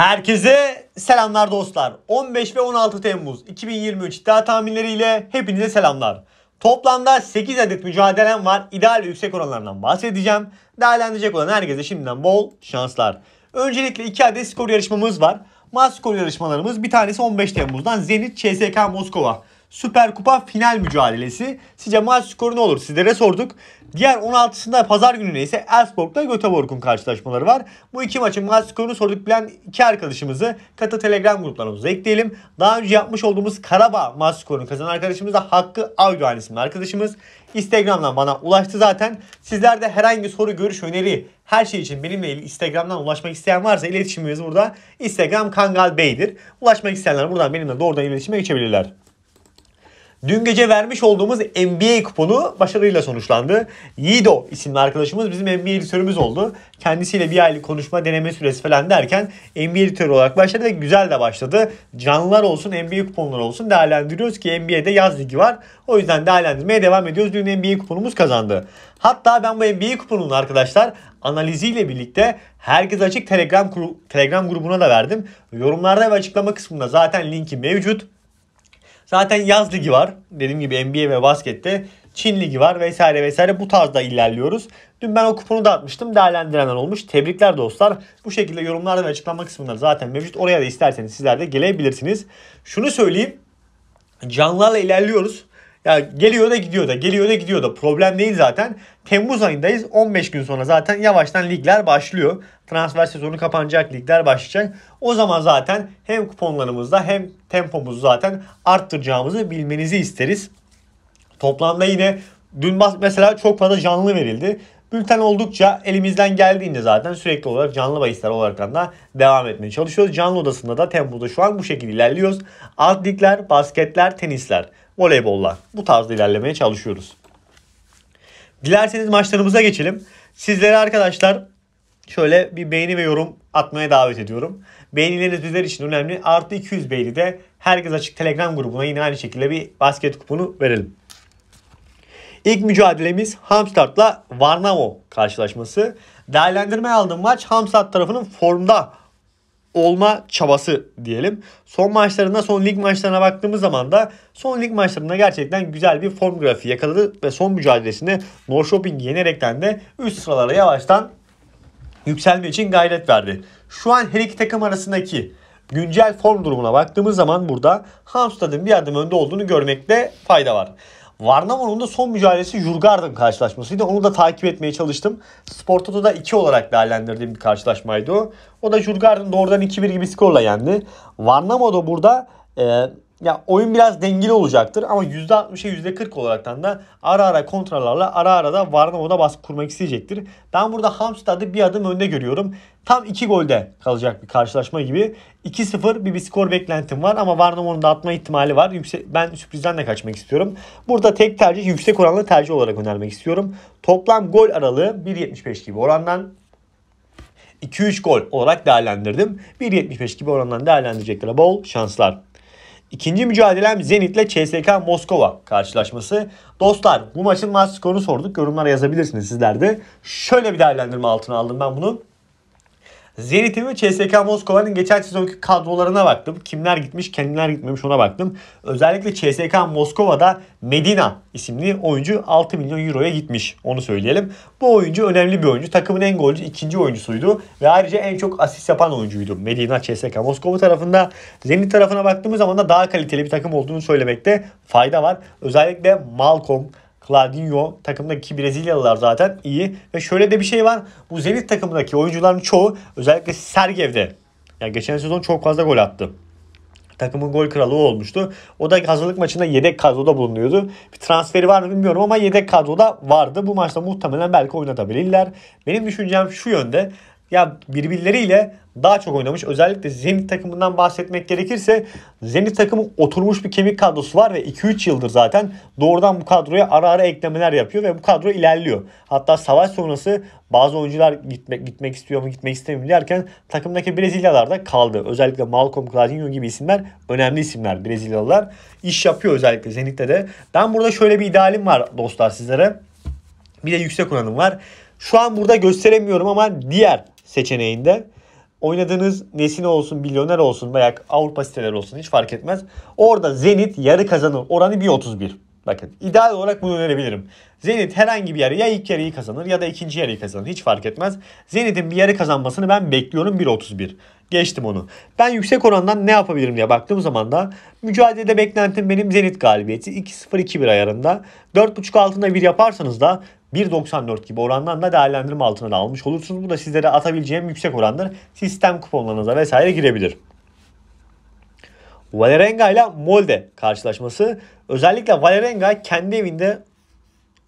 Herkese selamlar dostlar. 15 ve 16 Temmuz 2023 iddia tahminleriyle hepinize selamlar. Toplamda 8 adet mücadelem var. İdeal yüksek oranlarından bahsedeceğim. Değerlendirecek olan herkese şimdiden bol şanslar. Öncelikle 2 adet skor yarışmamız var. Maç skor yarışmalarımız bir tanesi 15 Temmuz'dan Zenit CSK Moskova. Süper Kupa final mücadelesi. Sizce maç skoru ne olur? Sizlere sorduk. Diğer 16'sında pazar gününe ise Elfsborg'la Göteborg'un karşılaşmaları var. Bu iki maçın maç skorunu sorduk bilen iki arkadaşımızı Kata Telegram gruplarımıza ekleyelim. Daha önce yapmış olduğumuz Karabağ maç skorunu kazanan arkadaşımız da Hakkı Avdoğan isimli arkadaşımız. Instagram'dan bana ulaştı zaten. Sizler de herhangi bir soru, görüş, öneri her şey için benimle ilgili Instagram'dan ulaşmak isteyen varsa iletişimimiz burada. Instagram Kangal Bey'dir. Ulaşmak isteyenler buradan benimle doğrudan iletişime geçebilirler. Dün gece vermiş olduğumuz NBA kuponu başarıyla sonuçlandı. Yido isimli arkadaşımız bizim NBA editörümüz oldu. Kendisiyle bir aylık konuşma deneme süresi falan derken NBA editörü olarak başladı ve güzel de başladı. Canlılar olsun NBA kuponları olsun değerlendiriyoruz ki NBA'de yaz ligi var. O yüzden değerlendirmeye devam ediyoruz. Dün NBA kuponumuz kazandı. Hatta ben bu NBA kuponunun arkadaşlar analiziyle birlikte herkes açık Telegram, Telegram grubuna da verdim. Yorumlarda ve açıklama kısmında zaten linki mevcut. Zaten yaz ligi var. Dediğim gibi NBA ve baskette Çin ligi var vesaire vesaire bu tarzda ilerliyoruz. Dün ben o kuponu dağıtmıştım. Değerlendirenler olmuş. Tebrikler dostlar. Bu şekilde yorumlarda ve açıklama kısmında zaten mevcut. Oraya da isterseniz sizler de gelebilirsiniz. Şunu söyleyeyim. Canlarla ilerliyoruz. Ya geliyor da gidiyor da geliyor da gidiyor da problem değil zaten. Temmuz ayındayız 15 gün sonra zaten yavaştan ligler başlıyor. Transfer sezonu kapanacak ligler başlayacak. O zaman zaten hem kuponlarımızda hem tempomuzu zaten arttıracağımızı bilmenizi isteriz. Toplamda yine dün mesela çok fazla canlı verildi. Bülten oldukça elimizden geldiğince zaten sürekli olarak canlı bahisler olarak da devam etmeye çalışıyoruz. Canlı odasında da Temmuz'da şu an bu şekilde ilerliyoruz. Alt ligler, basketler, tenisler voleybollar. Bu tarzda ilerlemeye çalışıyoruz. Dilerseniz maçlarımıza geçelim. Sizlere arkadaşlar şöyle bir beğeni ve yorum atmaya davet ediyorum. Beğenileriniz bizler için önemli. Artı 200 beğeni de herkes açık Telegram grubuna yine aynı şekilde bir basket kuponu verelim. İlk mücadelemiz Hamstad'la Varnamo karşılaşması. Değerlendirme aldığım maç Hamstad tarafının formda olma çabası diyelim. Son maçlarına son lig maçlarına baktığımız zaman da son lig maçlarında gerçekten güzel bir form grafiği yakaladı ve son mücadelesinde Norrköping'i yenerekten de üst sıralara yavaştan yükselme için gayret verdi. Şu an her iki takım arasındaki güncel form durumuna baktığımız zaman burada Hamstad'ın bir adım önde olduğunu görmekte fayda var. Varnamo'nun da son mücadelesi Jurgard'ın karşılaşmasıydı. Onu da takip etmeye çalıştım. Spor Toto'da 2 olarak değerlendirdiğim bir karşılaşmaydı o. O da Jurgarden doğrudan 2-1 gibi skorla yendi. Varnamo da burada e, ya oyun biraz dengeli olacaktır ama %60'a %40 olaraktan da ara ara kontralarla ara ara da Varnamo'da baskı kurmak isteyecektir. Ben burada Hamstad'ı bir adım önde görüyorum. Tam 2 golde kalacak bir karşılaşma gibi. 2-0 bir, bir skor beklentim var ama Varnamo'nun da atma ihtimali var. Yüksek, ben sürprizden de kaçmak istiyorum. Burada tek tercih yüksek oranlı tercih olarak önermek istiyorum. Toplam gol aralığı 1.75 gibi orandan 2-3 gol olarak değerlendirdim. 1.75 gibi orandan değerlendirecekler. bol şanslar. İkinci mücadelem Zenit ile CSK Moskova karşılaşması. Dostlar bu maçın maç skorunu sorduk. Yorumlara yazabilirsiniz sizler de. Şöyle bir değerlendirme altına aldım ben bunu. Zenit'in ve CSKA Moskova'nın geçen sezonki kadrolarına baktım. Kimler gitmiş, kendiler gitmemiş ona baktım. Özellikle CSKA Moskova'da Medina isimli oyuncu 6 milyon euroya gitmiş. Onu söyleyelim. Bu oyuncu önemli bir oyuncu. Takımın en golcü ikinci oyuncusuydu. Ve ayrıca en çok asist yapan oyuncuydu. Medina CSKA Moskova tarafında. Zenit tarafına baktığımız zaman da daha kaliteli bir takım olduğunu söylemekte fayda var. Özellikle Malcolm, Claudinho takımdaki Brezilyalılar zaten iyi. Ve şöyle de bir şey var. Bu Zenit takımındaki oyuncuların çoğu özellikle Sergev'de. Yani geçen sezon çok fazla gol attı. Takımın gol kralı olmuştu. O da hazırlık maçında yedek kadroda bulunuyordu. Bir transferi var mı bilmiyorum ama yedek kadroda vardı. Bu maçta muhtemelen belki oynatabilirler. Benim düşüncem şu yönde ya birbirleriyle daha çok oynamış. Özellikle Zenit takımından bahsetmek gerekirse Zenit takımı oturmuş bir kemik kadrosu var ve 2-3 yıldır zaten doğrudan bu kadroya ara ara eklemeler yapıyor ve bu kadro ilerliyor. Hatta savaş sonrası bazı oyuncular gitmek gitmek istiyor mu gitmek istemiyor mu derken takımdaki Brezilyalar da kaldı. Özellikle Malcolm Claudinho gibi isimler önemli isimler Brezilyalılar. iş yapıyor özellikle Zenit'te de. Ben burada şöyle bir idealim var dostlar sizlere. Bir de yüksek oranım var. Şu an burada gösteremiyorum ama diğer seçeneğinde oynadığınız nesine olsun, milyoner olsun veya Avrupa siteleri olsun hiç fark etmez. Orada Zenit yarı kazanır oranı 1.31. Bakın ideal olarak bunu önerebilirim. Zenit herhangi bir yarı ya ilk yarıyı kazanır ya da ikinci yarıyı kazanır. Hiç fark etmez. Zenit'in bir yarı kazanmasını ben bekliyorum 1.31. Geçtim onu. Ben yüksek orandan ne yapabilirim diye baktığım zaman da mücadelede beklentim benim Zenit galibiyeti 2-0-2-1 ayarında. 4.5 altında bir yaparsanız da 1.94 gibi orandan da değerlendirme altına da almış olursunuz. Bu da sizlere atabileceğim yüksek orandır. Sistem kuponlarınıza vesaire girebilir. Valerenga ile Molde karşılaşması. Özellikle Valerenga kendi evinde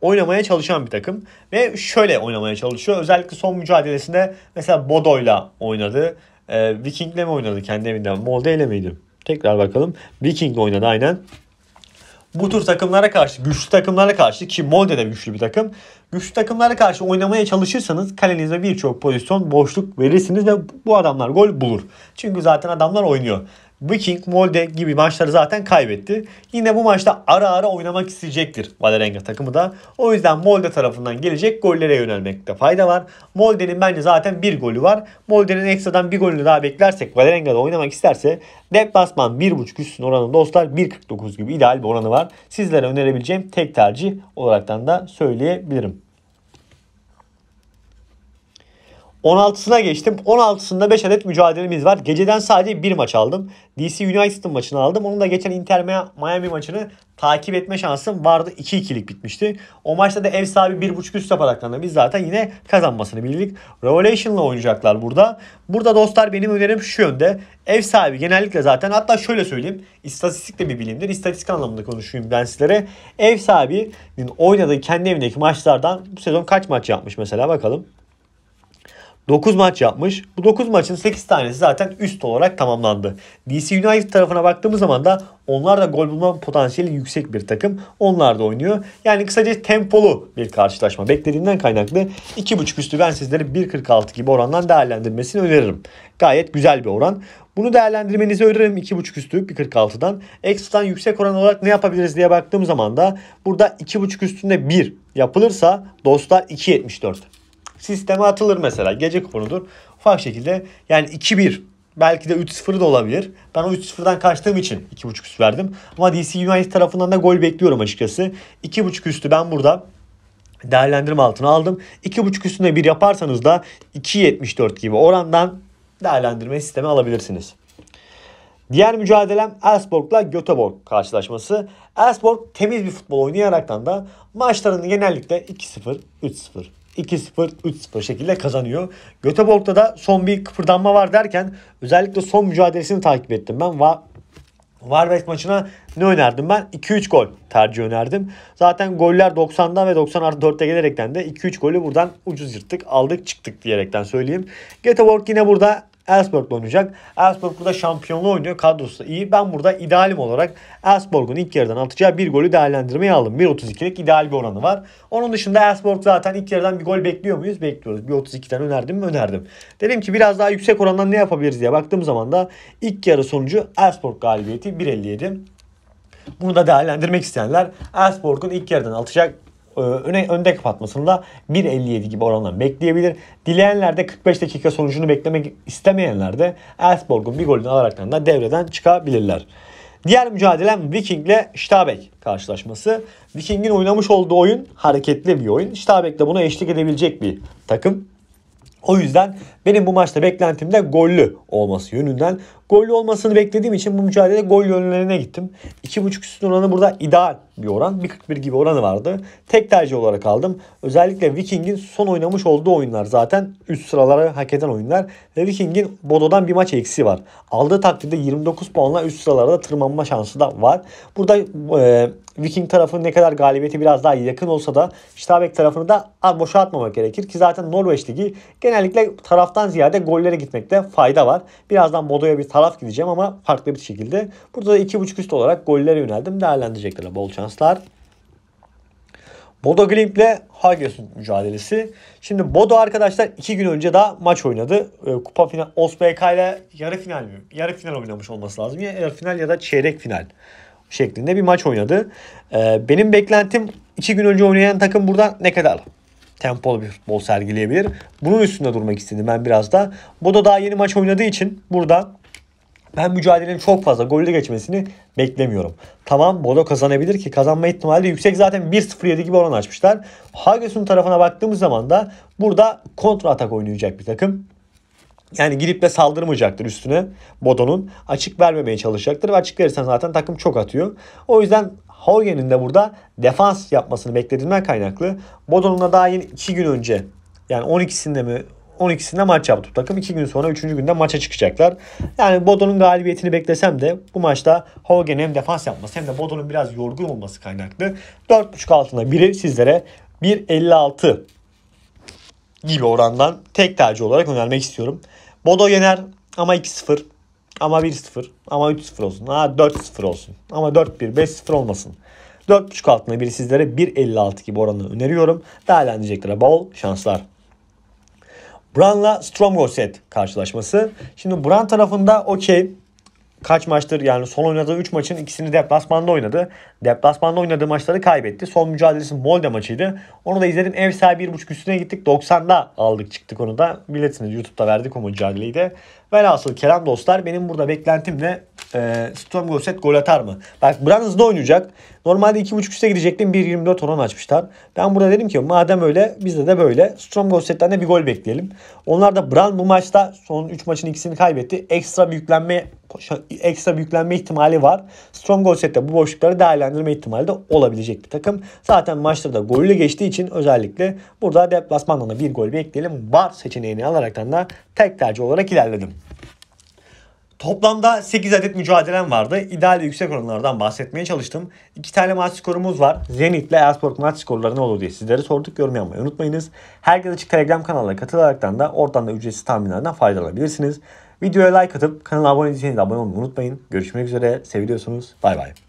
oynamaya çalışan bir takım. Ve şöyle oynamaya çalışıyor. Özellikle son mücadelesinde mesela Bodo'yla oynadı. Ee, Viking'le mi oynadı kendi evinde? Molde ile miydi? Tekrar bakalım. Viking oynadı aynen bu tür takımlara karşı, güçlü takımlara karşı ki Molde de güçlü bir takım. Güçlü takımlara karşı oynamaya çalışırsanız kalenize birçok pozisyon boşluk verirsiniz ve bu adamlar gol bulur. Çünkü zaten adamlar oynuyor. Viking, Molde gibi maçları zaten kaybetti. Yine bu maçta ara ara oynamak isteyecektir Valerenga takımı da. O yüzden Molde tarafından gelecek gollere yönelmekte fayda var. Molde'nin bence zaten bir golü var. Molde'nin ekstradan bir golünü daha beklersek Valerenga'da oynamak isterse deplasman 1.5 üstün oranı dostlar 1.49 gibi ideal bir oranı var. Sizlere önerebileceğim tek tercih olaraktan da söyleyebilirim. 16'sına geçtim. 16'sında 5 adet mücadelemiz var. Geceden sadece bir maç aldım. DC United'ın maçını aldım. Onun da geçen Inter Miami maçını takip etme şansım vardı. 2-2'lik bitmişti. O maçta da ev sahibi 1.5 üst yaparaklarına biz zaten yine kazanmasını bildik. Revelation'la oynayacaklar burada. Burada dostlar benim önerim şu yönde. Ev sahibi genellikle zaten hatta şöyle söyleyeyim. İstatistik de bir bilimdir. İstatistik anlamında konuşayım ben sizlere. Ev sahibinin oynadığı kendi evindeki maçlardan bu sezon kaç maç yapmış mesela bakalım. 9 maç yapmış. Bu 9 maçın 8 tanesi zaten üst olarak tamamlandı. DC United tarafına baktığımız zaman da onlar da gol bulma potansiyeli yüksek bir takım. Onlar da oynuyor. Yani kısaca tempolu bir karşılaşma beklediğinden kaynaklı 2.5 üstü ben sizlere 1.46 gibi orandan değerlendirmesini öneririm. Gayet güzel bir oran. Bunu değerlendirmenizi öneririm 2.5 üstü 1.46'dan. Ekstradan yüksek oran olarak ne yapabiliriz diye baktığım zaman da burada 2.5 üstünde 1 yapılırsa dostlar 2.74 sisteme atılır mesela. Gece kuponudur. Ufak şekilde yani 2-1 belki de 3-0 da olabilir. Ben o 3-0'dan kaçtığım için 2.5 üst verdim. Ama DC United tarafından da gol bekliyorum açıkçası. 2.5 üstü ben burada değerlendirme altına aldım. 2.5 üstünde bir yaparsanız da 2.74 gibi orandan değerlendirme sistemi alabilirsiniz. Diğer mücadelem Elfsborg'la Göteborg karşılaşması. Elfsborg temiz bir futbol oynayaraktan da maçlarını genellikle 2-0, 3-0, 2-0, 3-0 şekilde kazanıyor. Göteborg'da da son bir kıpırdanma var derken özellikle son mücadelesini takip ettim ben. Va Varberg maçına ne önerdim ben? 2-3 gol tercih önerdim. Zaten goller 90'da ve 90 artı 4'te gelerekten de 2-3 golü buradan ucuz yırttık, aldık çıktık diyerekten söyleyeyim. Göteborg yine burada Elfsborg'la oynayacak. Elfsborg burada şampiyonluğu oynuyor. Kadrosu da iyi. Ben burada idealim olarak Elfsborg'un ilk yarıdan atacağı bir golü değerlendirmeye aldım. 1.32'lik ideal bir oranı var. Onun dışında Elfsborg zaten ilk yarıdan bir gol bekliyor muyuz? Bekliyoruz. 1.32'den önerdim mi? Önerdim. Dedim ki biraz daha yüksek orandan ne yapabiliriz diye baktığım zaman da ilk yarı sonucu Elfsborg galibiyeti 1.57. Bunu da değerlendirmek isteyenler Elfsborg'un ilk yarıdan atacak ee, öne, önde kapatmasında 1.57 gibi oranla bekleyebilir. Dileyenler de 45 dakika sonucunu beklemek istemeyenler de Elfsborg'un bir golünü alarak da devreden çıkabilirler. Diğer mücadelem Viking ile Stabek karşılaşması. Viking'in oynamış olduğu oyun hareketli bir oyun. Stabek de buna eşlik edebilecek bir takım. O yüzden benim bu maçta beklentimde gollü olması yönünden Gollü olmasını beklediğim için bu mücadelede gol yönlerine gittim. 2.5 üstün oranı burada ideal bir oran. 1.41 gibi oranı vardı. Tek tercih olarak aldım. Özellikle Viking'in son oynamış olduğu oyunlar zaten üst sıralara hak eden oyunlar. Ve Viking'in Bodo'dan bir maç eksiği var. Aldığı takdirde 29 puanla üst sıralarda tırmanma şansı da var. Burada e, Viking tarafının ne kadar galibiyeti biraz daha yakın olsa da Stabek tarafını da boşa atmamak gerekir. Ki zaten Norveç Ligi genellikle taraftan ziyade gollere gitmekte fayda var. Birazdan Bodo'ya bir taraf gideceğim ama farklı bir şekilde. Burada da 2.5 üst olarak gollere yöneldim. Değerlendirecekler. Bol şanslar. Bodo Glimp ile Hagesund mücadelesi. Şimdi Bodo arkadaşlar iki gün önce daha maç oynadı. E, kupa final OSBK ile yarı final mi? Yarı final oynamış olması lazım. Ya yarı final ya da çeyrek final şeklinde bir maç oynadı. Ee, benim beklentim iki gün önce oynayan takım buradan ne kadar tempolu bir bol sergileyebilir. Bunun üstünde durmak istedim ben biraz da. Bodo daha yeni maç oynadığı için burada ben mücadelenin çok fazla golle geçmesini beklemiyorum. Tamam Bodo kazanabilir ki kazanma ihtimali de yüksek. Zaten 1-0-7 gibi oran açmışlar. Hages'un tarafına baktığımız zaman da burada kontra atak oynayacak bir takım. Yani gidip de saldırmayacaktır üstüne Bodo'nun. Açık vermemeye çalışacaktır ve açık verirsen zaten takım çok atıyor. O yüzden Hoyen'in da burada defans yapmasını beklediğinden kaynaklı. Bodo'nun da daha yeni 2 gün önce yani 12'sinde mi 12'sinde maç yaptı takım. 2 gün sonra 3. günde maça çıkacaklar. Yani Bodo'nun galibiyetini beklesem de bu maçta Hogan hem defans yapması hem de Bodo'nun biraz yorgun olması kaynaklı. 4.5 altında biri sizlere 1.56 gibi orandan tek tercih olarak önermek istiyorum. Bodo yener ama 2-0 ama 1-0 ama 3-0 olsun. Ha 4-0 olsun. Ama 4-1 5-0 olmasın. 4.5 altında biri sizlere 1.56 gibi oranını öneriyorum. Değerlendireceklere bol şanslar. Bran'la Stromgoset karşılaşması. Şimdi Bran tarafında okey kaç maçtır yani son oynadığı 3 maçın ikisini deplasmanda oynadı. Deplasmanda oynadığı maçları kaybetti. Son mücadelesi Molde maçıydı. Onu da izledim. Ev sahibi 1.5 üstüne gittik. 90'da aldık çıktık onu da. Biletini YouTube'da verdik o mücadeleyi de. Velhasıl kelam dostlar benim burada beklentimle e, ee, Sturm Gosset gol atar mı? Bak Brunson oynayacak. Normalde 2.5 üste gidecektim. 1.24 oran açmışlar. Ben burada dedim ki madem öyle bizde de böyle. Sturm Gosset'ten de bir gol bekleyelim. Onlar da Brun bu maçta son 3 maçın ikisini kaybetti. Ekstra büyüklenme ekstra büyüklenme ihtimali var. Strom Gosset'te bu boşlukları değerlendirme ihtimali de olabilecek bir takım. Zaten maçta da gollü geçtiği için özellikle burada deplasmandan da bir gol bekleyelim. Var seçeneğini alaraktan da tek tercih olarak ilerledim. Toplamda 8 adet mücadelem vardı. İdeal yüksek oranlardan bahsetmeye çalıştım. 2 tane maç skorumuz var. Zenit ile Ersport maç skorları ne olur diye sizlere sorduk. Yorum yapmayı unutmayınız. Herkes Açık Telegram kanalına katılaraktan da oradan da ücretsiz tahminlerden faydalanabilirsiniz. Videoya like atıp kanala abone değilseniz abone olmayı unutmayın. Görüşmek üzere. seviyorsunuz. Bay bay.